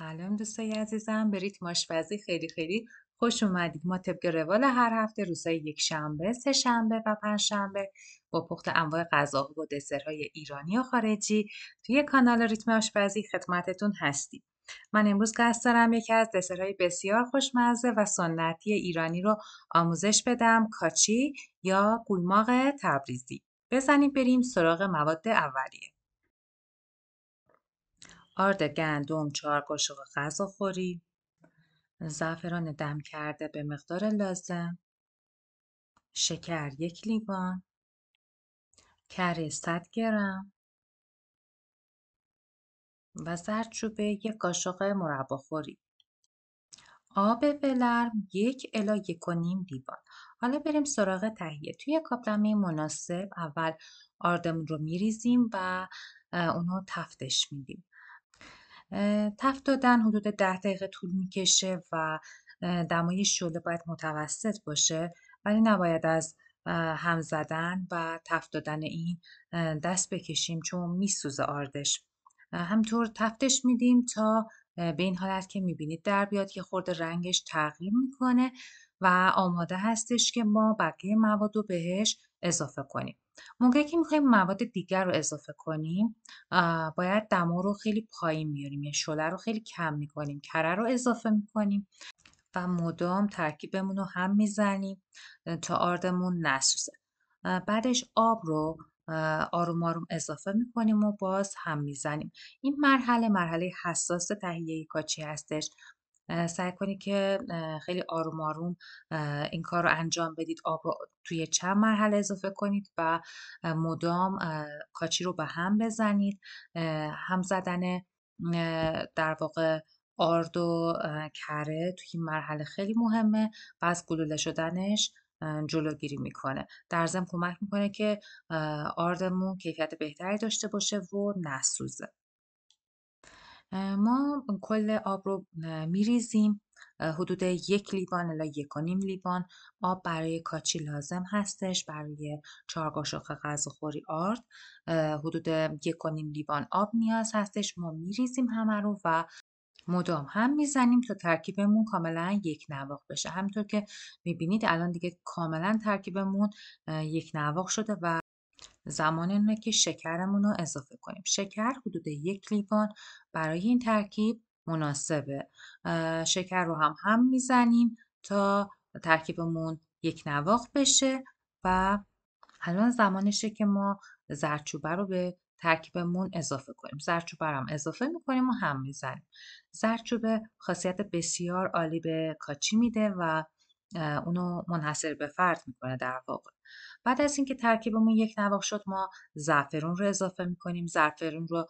سلام دوستای عزیزم به ریتم آشپزی خیلی خیلی خوش اومدید ما طبق روال هر هفته روزهای یک شنبه، سه شنبه و پنج شنبه با پخت انواع غذاها و دسرهای ایرانی و خارجی توی کانال ریتم آشپزی خدمتتون هستیم من امروز قصد دارم یکی از دسرهای بسیار خوشمزه و سنتی ایرانی رو آموزش بدم کاچی یا گویماغ تبریزی بزنیم بریم سراغ مواد اولیه آرد گندم چهار قاشق غذاخوری زعفران دم کرده به مقدار لازم شکر یک لیوان کره 100 گرم و زردچوبه یک قاشق مربا آب ولرم یک الا یک و نیم لیوان حالا بریم سراغ تهیه توی کابلمه مناسب اول آردمون رو میریزیم و اونو تفتش میدیم تفت دادن حدود ده دقیقه طول میکشه و دمای شعله باید متوسط باشه ولی نباید از هم زدن و تفت دادن این دست بکشیم چون میسوزه آردش همطور تفتش میدیم تا به این حالت که میبینید در بیاد که خورد رنگش تغییر میکنه و آماده هستش که ما بقیه مواد رو بهش اضافه کنیم موقعی که میخوایم مواد دیگر رو اضافه کنیم باید دما رو خیلی پایین میاریم یعنی شله رو خیلی کم میکنیم کره رو اضافه میکنیم و مدام ترکیبمون رو هم میزنیم تا آردمون نسوزه بعدش آب رو آروم آروم اضافه میکنیم و باز هم میزنیم این مرحله مرحله حساس تهیه کاچی هستش سعی کنید که خیلی آروم آروم این کار رو انجام بدید آب رو توی چند مرحله اضافه کنید و مدام کاچی رو به هم بزنید هم زدن در واقع آرد و کره توی این مرحله خیلی مهمه و از گلوله شدنش جلوگیری میکنه در ضمن کمک میکنه که آردمون کیفیت بهتری داشته باشه و نسوزه ما کل آب رو میریزیم حدود یک لیوان الا یک و نیم لیوان آب برای کاچی لازم هستش برای چهار قاشق غذاخوری آرد حدود یک و نیم لیوان آب نیاز هستش ما میریزیم همه رو و مدام هم میزنیم تا ترکیبمون کاملا یک نواق بشه همطور که میبینید الان دیگه کاملا ترکیبمون یک نواق شده و زمان اینه که شکرمون رو اضافه کنیم شکر حدود یک لیوان برای این ترکیب مناسبه شکر رو هم هم میزنیم تا ترکیبمون یک نواخ بشه و الان زمانشه که ما زرچوبه رو به ترکیبمون اضافه کنیم زرچوبه رو هم اضافه میکنیم و هم میزنیم زرچوبه خاصیت بسیار عالی به کاچی میده و اونو منحصر به فرد میکنه در واقع بعد از اینکه ترکیبمون یک نواق شد ما زعفرون رو اضافه میکنیم زعفرون رو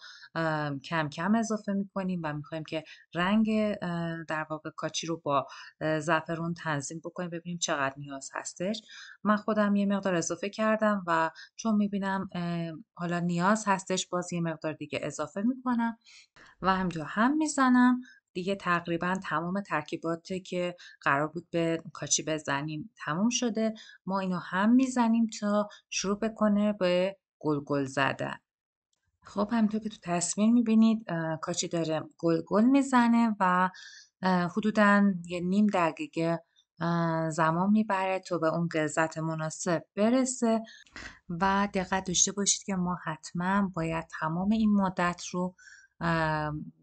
کم کم اضافه میکنیم و میخوایم که رنگ در واقع کاچی رو با زعفرون تنظیم بکنیم ببینیم چقدر نیاز هستش من خودم یه مقدار اضافه کردم و چون میبینم حالا نیاز هستش باز یه مقدار دیگه اضافه میکنم و همجا هم میزنم دیگه تقریبا تمام ترکیباتی که قرار بود به کاچی بزنیم تموم شده ما اینو هم میزنیم تا شروع بکنه به گلگل زدن خب همینطور که تو تصویر میبینید کاچی داره گلگل میزنه و حدودا یه نیم دقیقه زمان میبره تا به اون غلظت مناسب برسه و دقت داشته باشید که ما حتما باید تمام این مدت رو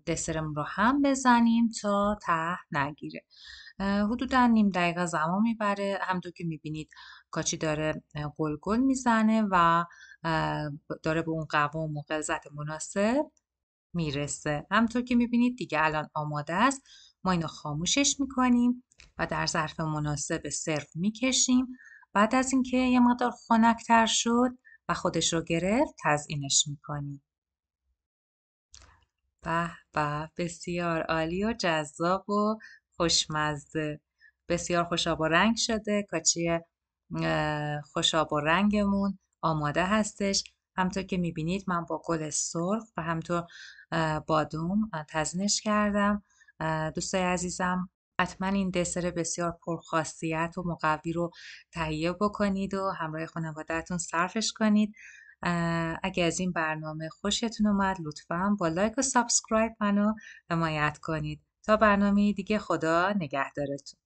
دسرم رو هم بزنیم تا ته نگیره حدودا نیم دقیقه زمان میبره همونطور که میبینید کاچی داره گلگل میزنه و داره به اون قوام و غلظت مناسب میرسه همطور که میبینید دیگه الان آماده است ما اینو خاموشش میکنیم و در ظرف مناسب سرو میکشیم بعد از اینکه یه مقدار خنکتر شد و خودش رو گرفت تزئینش میکنیم به به بسیار عالی و جذاب و خوشمزه بسیار خوشاب و رنگ شده کاچی خوشاب و رنگمون آماده هستش همطور که میبینید من با گل سرخ و همطور بادوم تزینش کردم دوستای عزیزم حتما این دسر بسیار پرخاصیت و مقوی رو تهیه بکنید و همراه خانوادهتون صرفش کنید اگه از این برنامه خوشتون اومد لطفا با لایک و سابسکرایب منو حمایت کنید تا برنامه دیگه خدا نگهدارتون